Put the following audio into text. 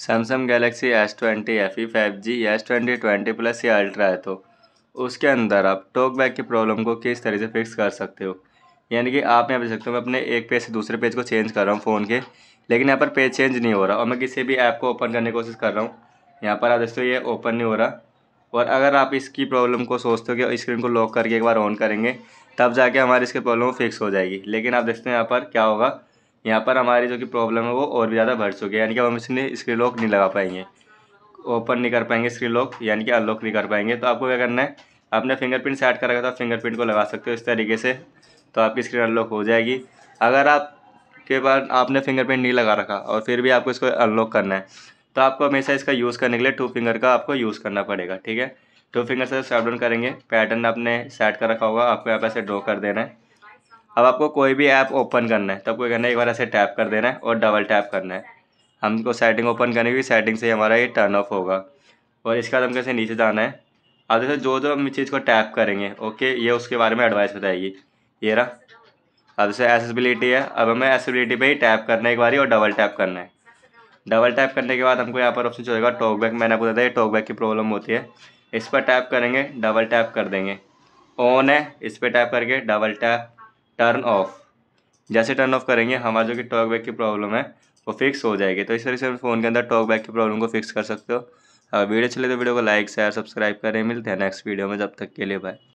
Samsung Galaxy S twenty F E five G S twenty twenty plus या ultra है तो उसके अंदर आप टॉक बैक की प्रॉब्लम को किस तरह से फिक्स कर सकते हो यानी कि आप यहाँ पे सकते हो मैं अपने एक पेज से दूसरे पेज को चेंज कर रहा हूँ फ़ोन के लेकिन यहाँ पर पेज चेंज नहीं हो रहा और मैं किसी भी ऐप को ओपन करने की कोशिश कर रहा हूँ यहाँ पर आप दोस्तों ये ओपन नहीं हो रहा और अगर आप इसकी प्रॉब्लम को सोचते हो कि स्क्रीन को लॉक करके एक बार ऑन करेंगे तब जाके हमारी इसकी प्रॉब्लम फिक्स हो जाएगी लेकिन आप देखते हैं यहाँ पर क्या होगा यहाँ पर हमारी जो कि प्रॉब्लम है वो और भी ज़्यादा बढ़ चुकी है यानी कि हम इसमें स्क्रीन लॉक नहीं लगा पाएंगे ओपन नहीं कर पाएंगे स्क्रीन लॉक यानी कि अनलॉक नहीं कर पाएंगे तो आपको क्या करना है आपने फिंगरप्रिंट सेट कर रखा था फिंगरप्रिंट को लगा सकते हो इस तरीके से तो आपकी स्क्रीन अनलॉक हो जाएगी अगर आप के बाद आपने फिंगरप्रिंट नहीं लगा रखा और फिर भी आपको इसको अनलॉक करना है तो आपको हमेशा इसका यूज़ करने के लिए टू फिंगर का आपको यूज़ करना पड़ेगा ठीक है टू फिंगर से स्वेप डाउन करेंगे पैटर्न आपने सेट कर रखा होगा आपको यहाँ पैसे ड्रॉ कर देना है अब आपको कोई भी ऐप ओपन करना है तब कोई करना है एक बार ऐसे टैप कर देना है और डबल टैप करना है हमको सेटिंग ओपन करने की सेटिंग से हमारा ये टर्न ऑफ होगा और इसके बाद हमको ऐसे नीचे जाना है अब जैसे जो जो हम चीज़ को टैप करेंगे ओके ये उसके बारे में एडवाइस बताएगी ये रहा अब जैसे एसेसिबिलिटी है अब हमें एसेसिबिलिटी पे ही टैप करना है एक बार और डबल टैप करना है डबल टैप करने के बाद हमको यहाँ पर ऑप्शन चलेगा टॉक बैक मैंने आपको बताया टॉक बैक की प्रॉब्लम होती है इस पर टैप करेंगे डबल टैप कर देंगे ऑन है इस पर टैप करके डबल टैप टर्न ऑफ जैसे टर्न ऑफ करेंगे हमारा जो कि टॉक बैक की प्रॉब्लम है वो फिक्स हो जाएगी तो इस तरह से हम फ़ोन के अंदर टॉक बैक की प्रॉब्लम को फिक्स कर सकते हो अगर वीडियो चले तो वीडियो को लाइक शेयर सब्सक्राइब करें मिलते हैं नेक्स्ट वीडियो में जब तक के लिए बाय